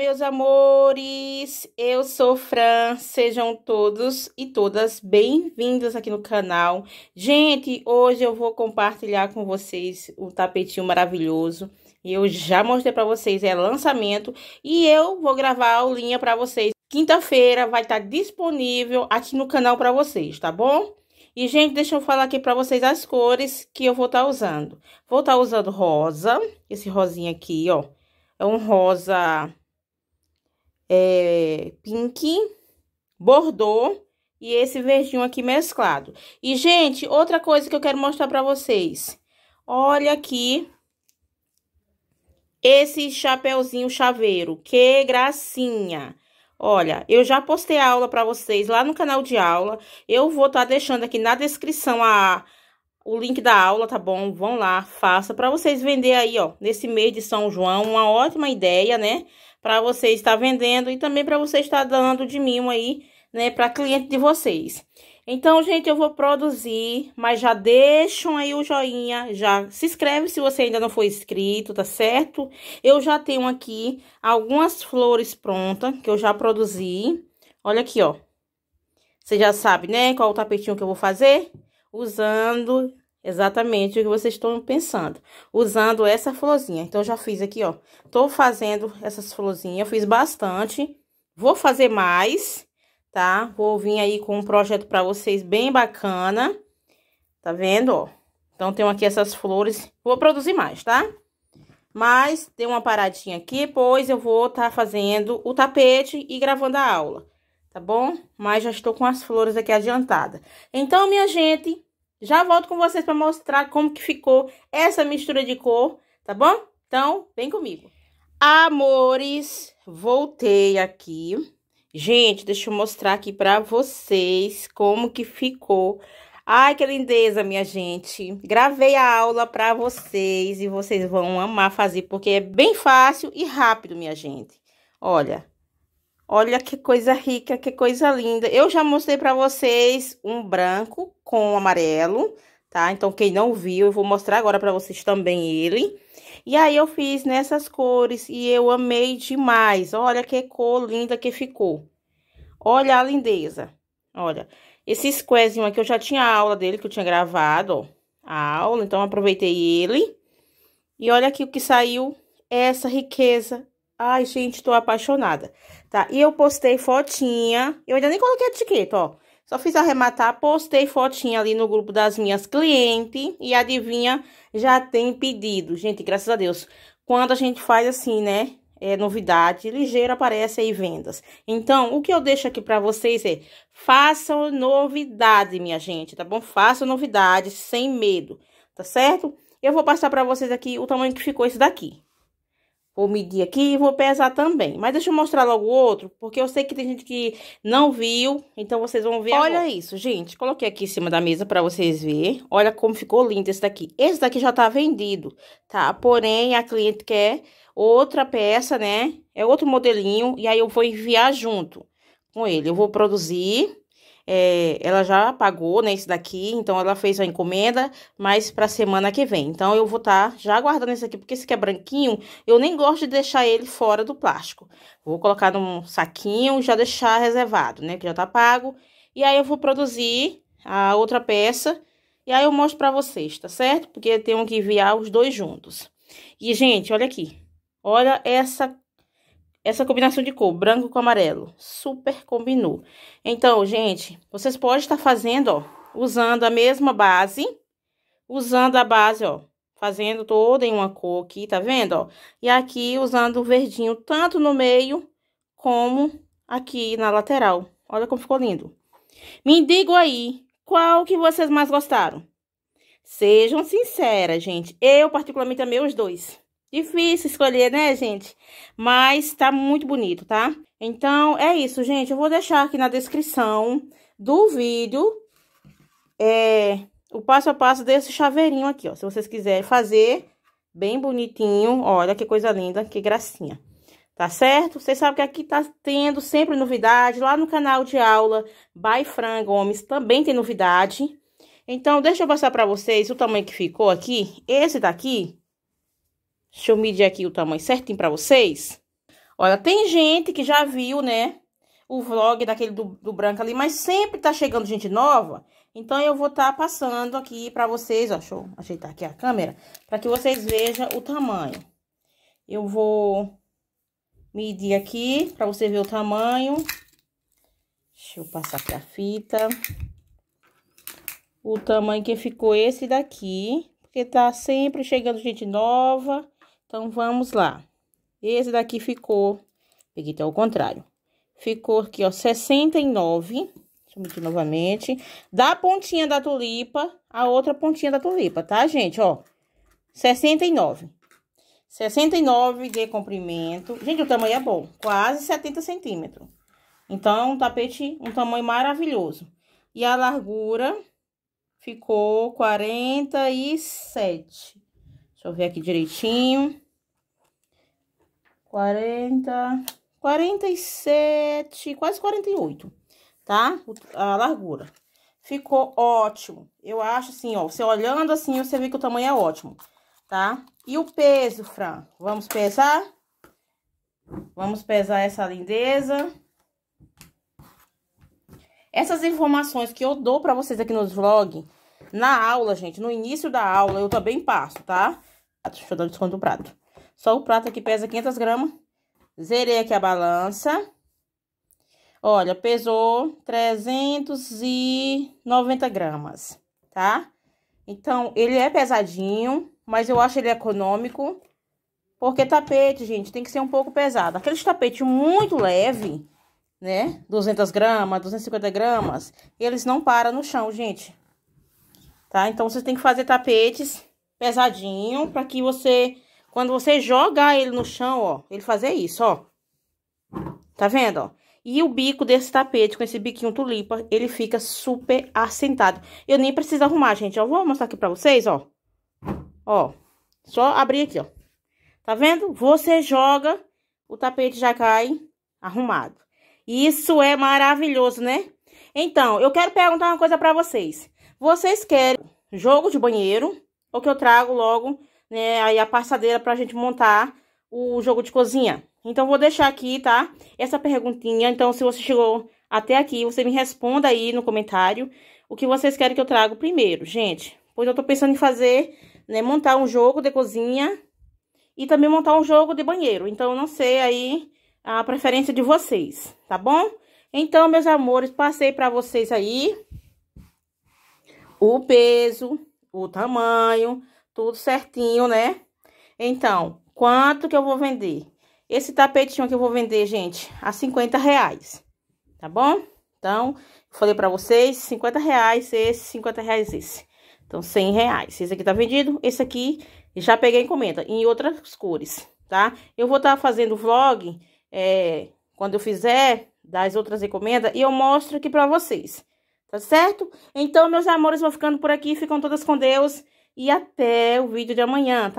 meus amores! Eu sou Fran, sejam todos e todas bem-vindos aqui no canal. Gente, hoje eu vou compartilhar com vocês um tapetinho maravilhoso. Eu já mostrei para vocês, é lançamento, e eu vou gravar a aulinha para vocês. Quinta-feira vai estar tá disponível aqui no canal para vocês, tá bom? E, gente, deixa eu falar aqui para vocês as cores que eu vou estar tá usando. Vou estar tá usando rosa, esse rosinha aqui, ó é um rosa é, pink, bordô e esse verdinho aqui mesclado. E, gente, outra coisa que eu quero mostrar pra vocês. Olha aqui esse chapéuzinho chaveiro. Que gracinha! Olha, eu já postei a aula pra vocês lá no canal de aula. Eu vou estar tá deixando aqui na descrição a, o link da aula, tá bom? Vão lá, faça. Pra vocês vender aí, ó, nesse mês de São João. Uma ótima ideia, né? para você estar vendendo e também para você estar dando de mimo aí, né, para cliente de vocês. Então, gente, eu vou produzir, mas já deixam aí o joinha, já se inscreve se você ainda não foi inscrito, tá certo? Eu já tenho aqui algumas flores prontas que eu já produzi. Olha aqui, ó. Você já sabe, né, qual o tapetinho que eu vou fazer? Usando Exatamente o que vocês estão pensando, usando essa florzinha. Então, já fiz aqui, ó. Tô fazendo essas florzinhas, fiz bastante. Vou fazer mais, tá? Vou vir aí com um projeto pra vocês bem bacana. Tá vendo, ó? Então, tenho aqui essas flores. Vou produzir mais, tá? Mas, deu uma paradinha aqui, pois eu vou tá fazendo o tapete e gravando a aula, tá bom? Mas já estou com as flores aqui adiantada. Então, minha gente, já volto com vocês para mostrar como que ficou essa mistura de cor, tá bom? Então, vem comigo. Amores, voltei aqui. Gente, deixa eu mostrar aqui para vocês como que ficou. Ai, que lindeza, minha gente. Gravei a aula para vocês e vocês vão amar fazer, porque é bem fácil e rápido, minha gente. Olha, Olha que coisa rica, que coisa linda. Eu já mostrei para vocês um branco com amarelo, tá? Então, quem não viu, eu vou mostrar agora para vocês também ele. E aí, eu fiz nessas cores e eu amei demais. Olha que cor linda que ficou. Olha a lindeza. Olha, esse squarezinho aqui, eu já tinha a aula dele, que eu tinha gravado, ó. A aula, então, aproveitei ele. E olha aqui o que saiu. Essa riqueza, Ai, gente, tô apaixonada. Tá, e eu postei fotinha. Eu ainda nem coloquei etiqueta, ó. Só fiz arrematar, postei fotinha ali no grupo das minhas clientes. E adivinha, já tem pedido. Gente, graças a Deus. Quando a gente faz assim, né? É, novidade, ligeira aparece aí vendas. Então, o que eu deixo aqui para vocês é, façam novidade, minha gente, tá bom? Façam novidade sem medo, tá certo? Eu vou passar para vocês aqui o tamanho que ficou esse daqui. Vou medir aqui e vou pesar também. Mas deixa eu mostrar logo o outro, porque eu sei que tem gente que não viu, então vocês vão ver Olha agora. isso, gente. Coloquei aqui em cima da mesa pra vocês verem. Olha como ficou lindo esse daqui. Esse daqui já tá vendido, tá? Porém, a cliente quer outra peça, né? É outro modelinho, e aí eu vou enviar junto com ele. Eu vou produzir é, ela já pagou, né, daqui, então ela fez a encomenda, mas pra semana que vem. Então, eu vou estar tá já guardando esse aqui, porque esse aqui é branquinho, eu nem gosto de deixar ele fora do plástico. Vou colocar num saquinho e já deixar reservado, né, que já tá pago. E aí, eu vou produzir a outra peça, e aí eu mostro pra vocês, tá certo? Porque eu tenho que enviar os dois juntos. E, gente, olha aqui. Olha essa essa combinação de cor, branco com amarelo, super combinou. Então, gente, vocês podem estar fazendo, ó, usando a mesma base, usando a base, ó, fazendo toda em uma cor aqui, tá vendo, ó? E aqui usando o verdinho tanto no meio como aqui na lateral. Olha como ficou lindo. Me digam aí, qual que vocês mais gostaram? Sejam sinceras, gente. Eu, particularmente, amei os dois. Difícil escolher, né, gente? Mas tá muito bonito, tá? Então, é isso, gente. Eu vou deixar aqui na descrição do vídeo é, o passo a passo desse chaveirinho aqui, ó. Se vocês quiserem fazer, bem bonitinho. Olha que coisa linda, que gracinha. Tá certo? Vocês sabem que aqui tá tendo sempre novidade. Lá no canal de aula by Fran Gomes também tem novidade. Então, deixa eu passar pra vocês o tamanho que ficou aqui. Esse daqui Deixa eu medir aqui o tamanho certinho para vocês. Olha, tem gente que já viu, né? O vlog daquele do, do branco ali, mas sempre tá chegando gente nova. Então, eu vou estar tá passando aqui para vocês, ó. Deixa eu ajeitar aqui a câmera, para que vocês vejam o tamanho. Eu vou medir aqui, para você ver o tamanho. Deixa eu passar aqui a fita. O tamanho que ficou esse daqui, porque tá sempre chegando gente nova. Então, vamos lá. Esse daqui ficou, peguei até o contrário, ficou aqui, ó, 69. Deixa eu medir novamente. Da pontinha da tulipa, a outra pontinha da tulipa, tá, gente? Ó, 69. 69 de comprimento. Gente, o tamanho é bom, quase 70 centímetros. Então, um tapete, um tamanho maravilhoso. E a largura ficou 47. Deixa eu ver aqui direitinho. 40, 47, quase 48, tá? A largura. Ficou ótimo. Eu acho assim, ó, você olhando assim, você vê que o tamanho é ótimo, tá? E o peso, Fran? Vamos pesar? Vamos pesar essa lindeza. Essas informações que eu dou pra vocês aqui nos vlogs, na aula, gente, no início da aula, eu também passo, tá? Deixa eu dar o desconto do prato. Só o prato aqui pesa 500 gramas. Zerei aqui a balança. Olha, pesou 390 gramas, tá? Então, ele é pesadinho, mas eu acho ele econômico. Porque tapete, gente, tem que ser um pouco pesado. Aqueles tapete muito leve, né? 200 gramas, 250 gramas, eles não param no chão, gente. Tá? Então, você tem que fazer tapetes pesadinho para que você quando você jogar ele no chão, ó, ele fazer isso, ó. Tá vendo, ó? E o bico desse tapete, com esse biquinho tulipa, ele fica super assentado. Eu nem preciso arrumar, gente. Eu vou mostrar aqui pra vocês, ó. Ó, só abrir aqui, ó. Tá vendo? Você joga, o tapete já cai arrumado. Isso é maravilhoso, né? Então, eu quero perguntar uma coisa pra vocês. Vocês querem jogo de banheiro ou que eu trago logo né, aí a passadeira pra gente montar o jogo de cozinha. Então, vou deixar aqui, tá? Essa perguntinha. Então, se você chegou até aqui, você me responda aí no comentário o que vocês querem que eu trago primeiro, gente. Pois eu tô pensando em fazer, né, montar um jogo de cozinha e também montar um jogo de banheiro. Então, eu não sei aí a preferência de vocês, tá bom? Então, meus amores, passei pra vocês aí o peso, o tamanho, tudo certinho, né? Então, quanto que eu vou vender? Esse tapetinho que eu vou vender, gente, a 50 reais, tá bom? Então, falei pra vocês, 50 reais esse, 50 reais esse. Então, 100 reais. Esse aqui tá vendido, esse aqui já peguei encomenda, em outras cores, tá? Eu vou estar tá fazendo vlog, é, quando eu fizer das outras encomendas, e eu mostro aqui pra vocês, tá certo? Então, meus amores, vão ficando por aqui, ficam todas com Deus e até o vídeo de amanhã, tá?